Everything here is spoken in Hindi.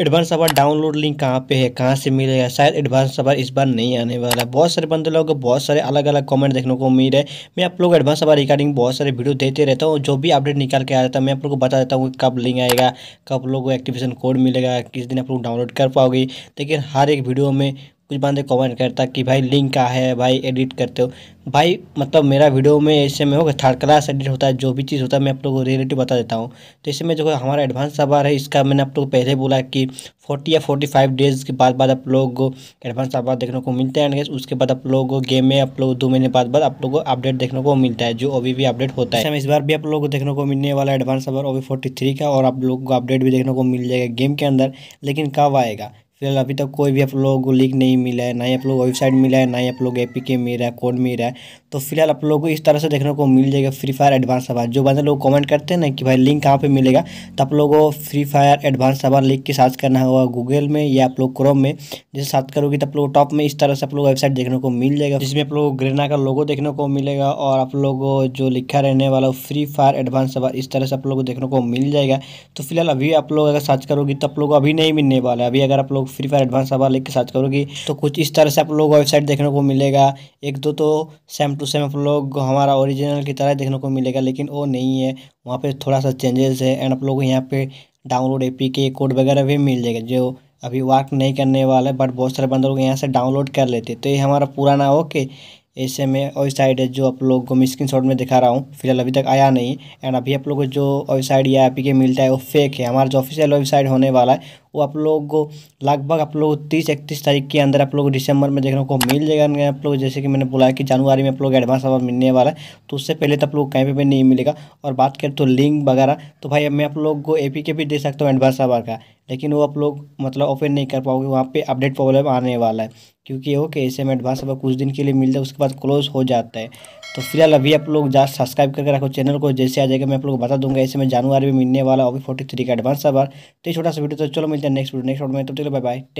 एडवांस अवार्ड डाउनलोड लिंक कहाँ पे है कहाँ से मिलेगा शायद एडवांस अवार इस बार नहीं आने वाला है बहुत सारे बंदे लोगों को बहुत सारे अलग अलग कमेंट देखने को उम्मीद है मैं आप लोग एडवांस अवार रिगार्डिंग बहुत सारे वीडियो देते रहता हूँ जो भी अपडेट निकाल के आ जाता है मैं आप लोग को बता देता हूँ कब लिंक आएगा कब लोग को एक्टिवेशन कोड मिलेगा किस दिन आप लोग डाउनलोड कर पाओगे लेकिन हर एक वीडियो में कुछ बंदे कमेंट करता कि भाई लिंक का है भाई एडिट करते हो भाई मतलब मेरा वीडियो में ऐसे में होगा थर्ड क्लास एडिट होता है जो भी चीज़ होता है मैं आप लोग को रियलिटी बता देता हूँ तो इसमें जो है हमारा एडवांस साबार है इसका मैंने आप लोग को पहले बोला कि फोर्टी या फोर्टी फाइव डेज़ के बाद बाद आप लोग को एडवांस साबार देखने को मिलता है उसके बाद आप लोगों को गेम में आप लोग दो महीने बाद बाद आप लोग को अपडेट देखने को मिलता है जो अभी भी अपडेट होता है इस बार भी आप लोग को देखने को मिलने वाला एडवांस साबार ओवी फोर्टी का और आप लोग को अपडेट भी देखने को मिल जाएगा गेम के अंदर लेकिन कब आएगा फिलहाल अभी तक कोई भी आप लोगों को लिंक नहीं मिला है ना ही आप लोग वेबसाइट मिला है ना ही आप लोग ए पी के मिल रहा है कोड मिल रहा है तो फिलहाल आप लोगों को इस तरह से देखने को मिल जाएगा फ्री फायर एडवांस सवार जो बंदे लोग कमेंट करते हैं ना कि भाई लिंक कहाँ पे मिलेगा तो आप लोगों को फ्री फायर एडवांस सवार लिख के सर्च करना होगा गूगल में या आप लोग क्रोम में जैसे सर्च करोगे तो आप लोग टॉप में इस तरह से आप लोग वेबसाइट देखने को मिल जाएगा जिसमें आप लोग ग्रेना का लोगो देखने को मिलेगा और आप लोग को जो लिखा रहने वाला फ्री फायर एडवांस सवार इस तरह से आप लोग को देखने को मिल जाएगा तो फिलहाल अभी आप लोग अगर सर्च करोगे तो आप लोग अभी नहीं मिलने वाला है अभी अगर आप लोग फ्री फायर एडवांस सवाल एक के सर्च करोगी तो कुछ इस तरह से आप लोग वेबसाइट देखने को मिलेगा एक दो तो सेम टू सेम आप लोग हमारा ओरिजिनल की तरह देखने को मिलेगा लेकिन वो नहीं है वहाँ पर थोड़ा सा चेंजेस है एंड आप लोग यहाँ पर डाउनलोड ए के कोड वगैरह भी मिल जाएगा जो अभी वर्क नहीं करने वाला है बट बहुत सारे बंदे लोग यहाँ से डाउनलोड कर लेते तो ये हमारा पुराना ओके ऐसे में वेबसाइट है जो आप लोग को मैं स्क्रीन में दिखा रहा हूँ फिलहाल अभी तक आया नहीं एंड अभी आप लोग को जो वेबसाइट या एपी के मिलता है वो फेक है हमारा जो ऑफिशियल वेबसाइट होने वाला है वो आप लोगों को लगभग आप लोग तीस इकतीस तारीख के अंदर आप लोग दिसंबर में देखने को मिल जाएगा आप लोग जैसे कि मैंने बोला कि जनवरी में आप लोग एडवांस अवार्ड मिलने वाला है तो उससे पहले तो आप लोग कहीं पर नहीं मिलेगा और बात करें तो लिंक वगैरह तो भाई मैं आप लोग को ए के भी दे सकता हूँ एडवांस अवार्ड का लेकिन वो आप लोग मतलब ओपन नहीं कर पाओगे वहाँ पे अपडेट प्रॉब्लम आने वाला है क्योंकि ओके ऐसे में एडवांस अवार्ड कुछ दिन के लिए मिलता है उसके बाद क्लोज हो जाता है तो फिलहाल अभी आप लोग जा सब्सक्राइब करके रखो चैनल को जैसे आ जाएगा मैं आप लोग बता दूंगा ऐसे में जानवर भी मिलने वाला अभी फोर्टी थ्री का एडवांस सवार तो छोटा सा वीडियो तो चलो मिलते हैं नेक्स्ट वीडियो नेक्स्ट वीडियो में तो चलो बाय बाय